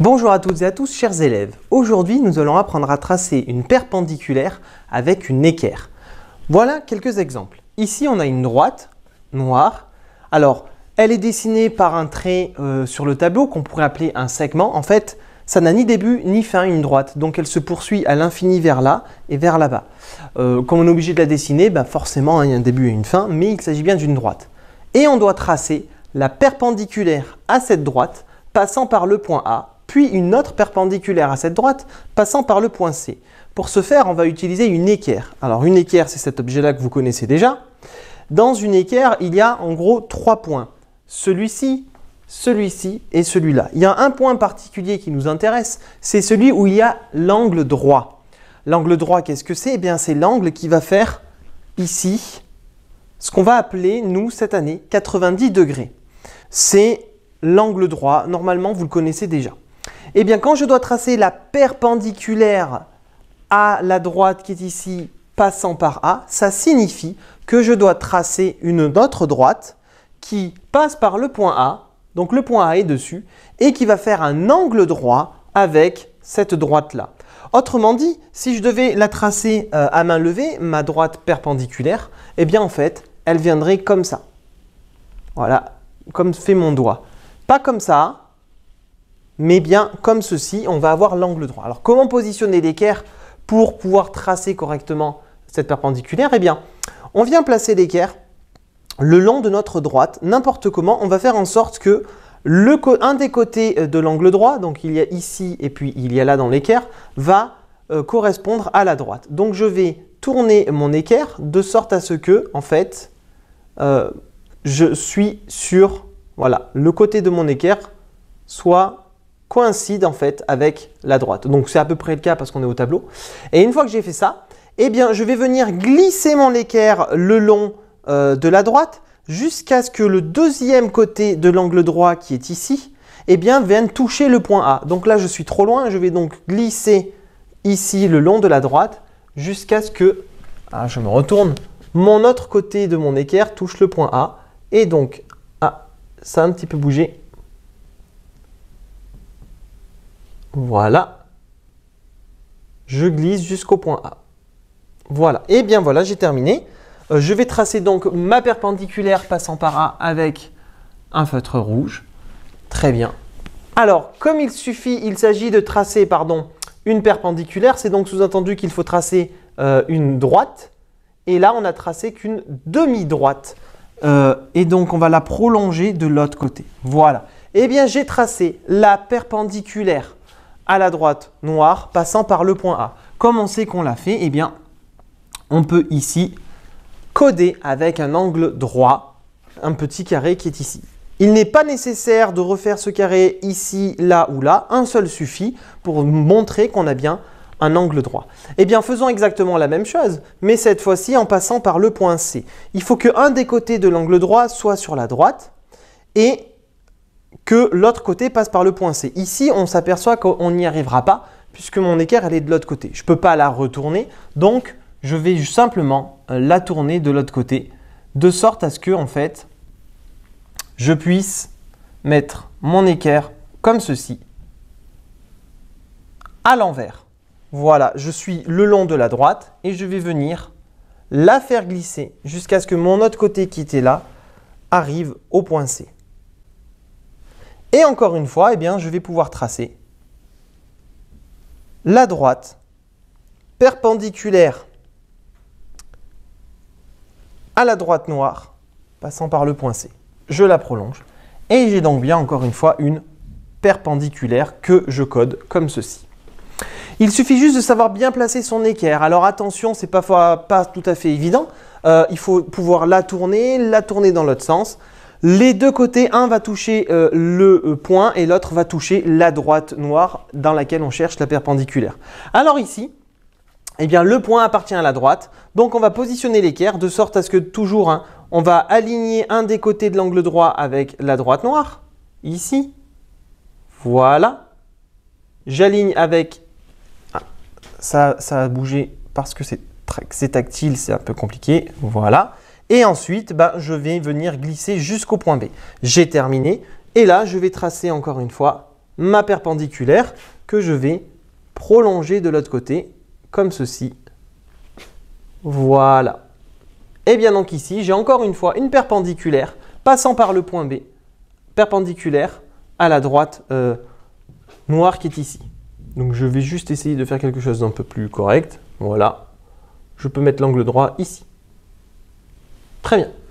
Bonjour à toutes et à tous chers élèves. Aujourd'hui nous allons apprendre à tracer une perpendiculaire avec une équerre. Voilà quelques exemples. Ici on a une droite noire. Alors elle est dessinée par un trait euh, sur le tableau qu'on pourrait appeler un segment. En fait ça n'a ni début ni fin une droite. Donc elle se poursuit à l'infini vers là et vers là-bas. Euh, comme on est obligé de la dessiner, bah, forcément hein, il y a un début et une fin, mais il s'agit bien d'une droite. Et on doit tracer la perpendiculaire à cette droite passant par le point A puis une autre perpendiculaire à cette droite, passant par le point C. Pour ce faire, on va utiliser une équerre. Alors une équerre, c'est cet objet-là que vous connaissez déjà. Dans une équerre, il y a en gros trois points. Celui-ci, celui-ci et celui-là. Il y a un point particulier qui nous intéresse, c'est celui où il y a l'angle droit. L'angle droit, qu'est-ce que c'est Eh bien, c'est l'angle qui va faire ici ce qu'on va appeler, nous, cette année, 90 degrés. C'est l'angle droit, normalement, vous le connaissez déjà. Eh bien, quand je dois tracer la perpendiculaire à la droite qui est ici passant par A, ça signifie que je dois tracer une autre droite qui passe par le point A, donc le point A est dessus, et qui va faire un angle droit avec cette droite-là. Autrement dit, si je devais la tracer euh, à main levée, ma droite perpendiculaire, eh bien en fait, elle viendrait comme ça. Voilà, comme fait mon doigt. Pas comme ça, mais bien comme ceci, on va avoir l'angle droit. Alors comment positionner l'équerre pour pouvoir tracer correctement cette perpendiculaire Eh bien, on vient placer l'équerre le long de notre droite, n'importe comment, on va faire en sorte que le, un des côtés de l'angle droit, donc il y a ici et puis il y a là dans l'équerre, va euh, correspondre à la droite. Donc je vais tourner mon équerre de sorte à ce que, en fait, euh, je suis sur voilà, le côté de mon équerre soit coïncide en fait avec la droite. Donc c'est à peu près le cas parce qu'on est au tableau. Et une fois que j'ai fait ça, eh bien je vais venir glisser mon équerre le long euh, de la droite jusqu'à ce que le deuxième côté de l'angle droit qui est ici, eh bien vienne toucher le point A. Donc là je suis trop loin, je vais donc glisser ici le long de la droite jusqu'à ce que, ah, je me retourne, mon autre côté de mon équerre touche le point A. Et donc, ah, ça a un petit peu bougé, Voilà. Je glisse jusqu'au point A. Voilà. Et bien voilà, j'ai terminé. Euh, je vais tracer donc ma perpendiculaire passant par A avec un feutre rouge. Très bien. Alors, comme il suffit, il s'agit de tracer, pardon, une perpendiculaire, c'est donc sous-entendu qu'il faut tracer euh, une droite. Et là, on n'a tracé qu'une demi-droite. Euh, et donc, on va la prolonger de l'autre côté. Voilà. Eh bien, j'ai tracé la perpendiculaire à la droite noire passant par le point A. Comme on sait qu'on l'a fait, eh bien, on peut ici coder avec un angle droit un petit carré qui est ici. Il n'est pas nécessaire de refaire ce carré ici, là ou là. Un seul suffit pour montrer qu'on a bien un angle droit. Eh bien, faisons exactement la même chose, mais cette fois-ci en passant par le point C. Il faut que un des côtés de l'angle droit soit sur la droite et que l'autre côté passe par le point C. Ici, on s'aperçoit qu'on n'y arrivera pas puisque mon équerre, elle est de l'autre côté. Je ne peux pas la retourner, donc je vais simplement euh, la tourner de l'autre côté de sorte à ce que, en fait, je puisse mettre mon équerre comme ceci à l'envers. Voilà, je suis le long de la droite et je vais venir la faire glisser jusqu'à ce que mon autre côté qui était là arrive au point C. Et encore une fois, eh bien, je vais pouvoir tracer la droite perpendiculaire à la droite noire, passant par le point C. Je la prolonge. Et j'ai donc bien, encore une fois, une perpendiculaire que je code comme ceci. Il suffit juste de savoir bien placer son équerre. Alors attention, c'est pas, pas tout à fait évident. Euh, il faut pouvoir la tourner, la tourner dans l'autre sens. Les deux côtés, un va toucher euh, le euh, point et l'autre va toucher la droite noire dans laquelle on cherche la perpendiculaire. Alors ici, eh bien, le point appartient à la droite, donc on va positionner l'équerre de sorte à ce que toujours, hein, on va aligner un des côtés de l'angle droit avec la droite noire, ici, voilà. J'aligne avec... Ah, ça, ça a bougé parce que c'est tactile, c'est un peu compliqué, voilà. Et ensuite, bah, je vais venir glisser jusqu'au point B. J'ai terminé. Et là, je vais tracer encore une fois ma perpendiculaire que je vais prolonger de l'autre côté, comme ceci. Voilà. Et bien donc ici, j'ai encore une fois une perpendiculaire passant par le point B, perpendiculaire à la droite euh, noire qui est ici. Donc je vais juste essayer de faire quelque chose d'un peu plus correct. Voilà. Je peux mettre l'angle droit ici. Très bien.